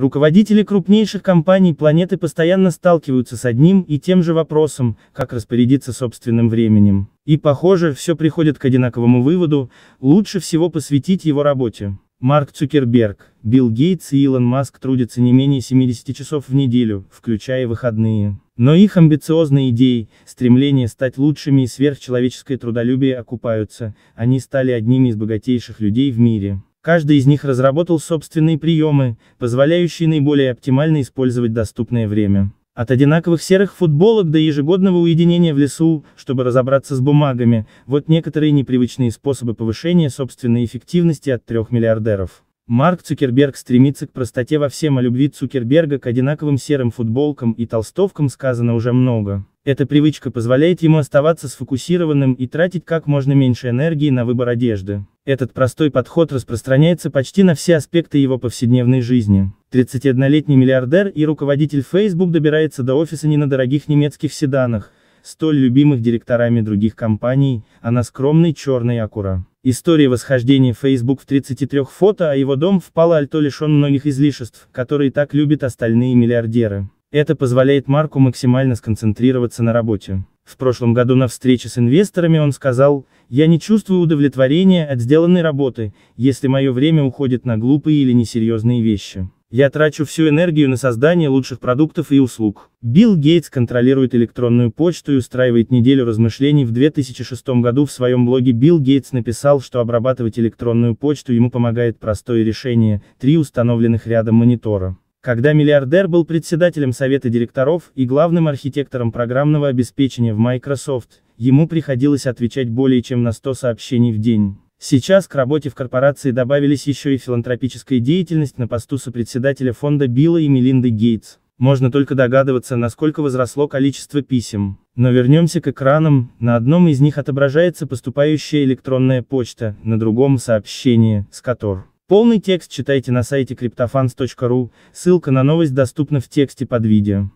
Руководители крупнейших компаний планеты постоянно сталкиваются с одним и тем же вопросом, как распорядиться собственным временем. И похоже, все приходит к одинаковому выводу, лучше всего посвятить его работе. Марк Цукерберг, Билл Гейтс и Илон Маск трудятся не менее 70 часов в неделю, включая выходные. Но их амбициозные идеи, стремление стать лучшими и сверхчеловеческое трудолюбие окупаются, они стали одними из богатейших людей в мире. Каждый из них разработал собственные приемы, позволяющие наиболее оптимально использовать доступное время. От одинаковых серых футболок до ежегодного уединения в лесу, чтобы разобраться с бумагами, вот некоторые непривычные способы повышения собственной эффективности от трех миллиардеров. Марк Цукерберг стремится к простоте во всем, а любви Цукерберга к одинаковым серым футболкам и толстовкам сказано уже много. Эта привычка позволяет ему оставаться сфокусированным и тратить как можно меньше энергии на выбор одежды. Этот простой подход распространяется почти на все аспекты его повседневной жизни. 31-летний миллиардер и руководитель Facebook добирается до офиса не на дорогих немецких седанах, столь любимых директорами других компаний, а на скромной черной Акура. История восхождения Facebook в 33 фото, а его дом в Пало-Альто лишен многих излишеств, которые так любят остальные миллиардеры. Это позволяет Марку максимально сконцентрироваться на работе. В прошлом году на встрече с инвесторами он сказал, «Я не чувствую удовлетворения от сделанной работы, если мое время уходит на глупые или несерьезные вещи». Я трачу всю энергию на создание лучших продуктов и услуг. Билл Гейтс контролирует электронную почту и устраивает неделю размышлений в 2006 году в своем блоге Билл Гейтс написал, что обрабатывать электронную почту ему помогает простое решение, три установленных рядом монитора. Когда миллиардер был председателем совета директоров и главным архитектором программного обеспечения в Microsoft, ему приходилось отвечать более чем на 100 сообщений в день. Сейчас к работе в корпорации добавились еще и филантропическая деятельность на посту сопредседателя фонда Билла и Мелинды Гейтс. Можно только догадываться, насколько возросло количество писем. Но вернемся к экранам, на одном из них отображается поступающая электронная почта, на другом сообщение, с которым. Полный текст читайте на сайте криптофанс.ру, ссылка на новость доступна в тексте под видео.